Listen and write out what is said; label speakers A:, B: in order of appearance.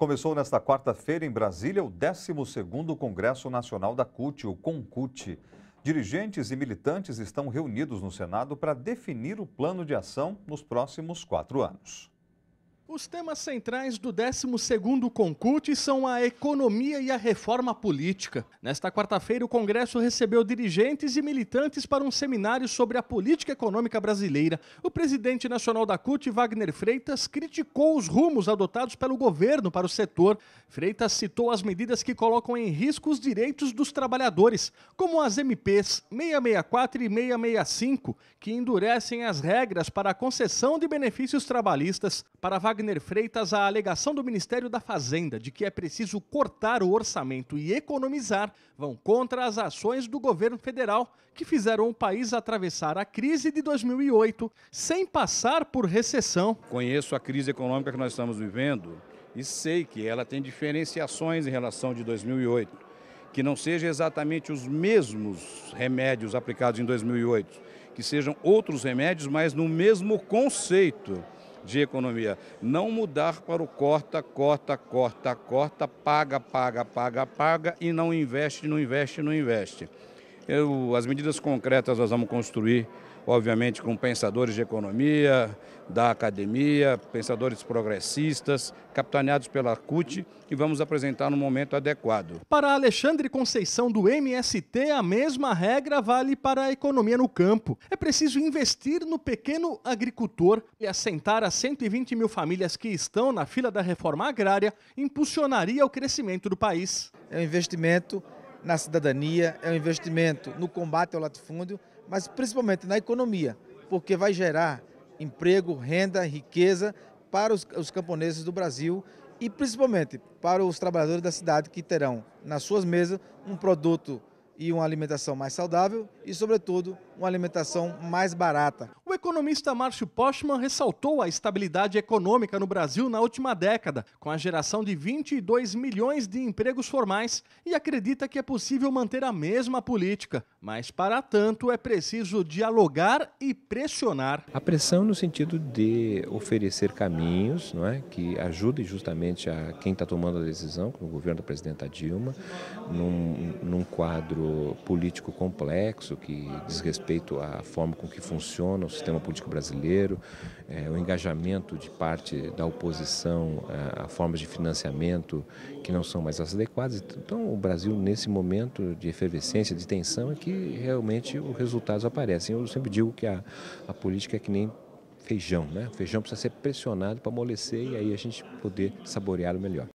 A: Começou nesta quarta-feira em Brasília o 12º Congresso Nacional da CUT, o CONCUT. Dirigentes e militantes estão reunidos no Senado para definir o plano de ação nos próximos quatro anos.
B: Os temas centrais do 12º Concult são a economia e a reforma política. Nesta quarta-feira, o Congresso recebeu dirigentes e militantes para um seminário sobre a política econômica brasileira. O presidente nacional da CUT, Wagner Freitas, criticou os rumos adotados pelo governo para o setor. Freitas citou as medidas que colocam em risco os direitos dos trabalhadores, como as MPs 664 e 665, que endurecem as regras para a concessão de benefícios trabalhistas. Para Wagner Wagner Freitas a alegação do Ministério da Fazenda de que é preciso cortar o orçamento e economizar vão contra as ações do governo federal que fizeram o país atravessar a crise de 2008 sem passar por recessão. Conheço a crise econômica que nós estamos vivendo e
A: sei que ela tem diferenciações em relação de 2008. Que não sejam exatamente os mesmos remédios aplicados em 2008, que sejam outros remédios, mas no mesmo conceito de economia. Não mudar para o corta, corta, corta, corta, paga, paga, paga, paga e não investe, não investe, não investe. Eu, as medidas concretas nós vamos construir obviamente com pensadores de economia, da academia, pensadores progressistas, capitaneados pela CUT e vamos apresentar no momento adequado.
B: Para Alexandre Conceição do MST, a mesma regra vale para a economia no campo. É preciso investir no pequeno agricultor e assentar as 120 mil famílias que estão na fila da reforma agrária
C: impulsionaria o crescimento do país. É um investimento na cidadania, é um investimento no combate ao latifúndio mas principalmente na economia, porque vai gerar emprego, renda, riqueza para os, os camponeses do Brasil e principalmente para os trabalhadores da cidade que terão nas suas mesas um produto e uma alimentação mais saudável e, sobretudo, uma alimentação mais barata.
B: O economista Márcio Postman ressaltou a estabilidade econômica no Brasil na última década, com a geração de 22 milhões de empregos formais, e acredita que é possível manter a mesma política. Mas, para tanto, é preciso dialogar e pressionar. A pressão no sentido de oferecer
D: caminhos não é, que ajudem justamente a quem está tomando a decisão, como o governo da presidenta Dilma, num, num quadro político complexo que diz respeito à forma com que funciona o sistema político brasileiro, é, o engajamento de parte da oposição a, é, a, formas de financiamento que não são mais as adequadas. Então, o Brasil, nesse momento de efervescência, de tensão, é que realmente os resultados aparecem. Eu sempre digo que a, a política é que nem feijão, né? O feijão precisa ser pressionado para amolecer e aí a gente poder saborear o melhor.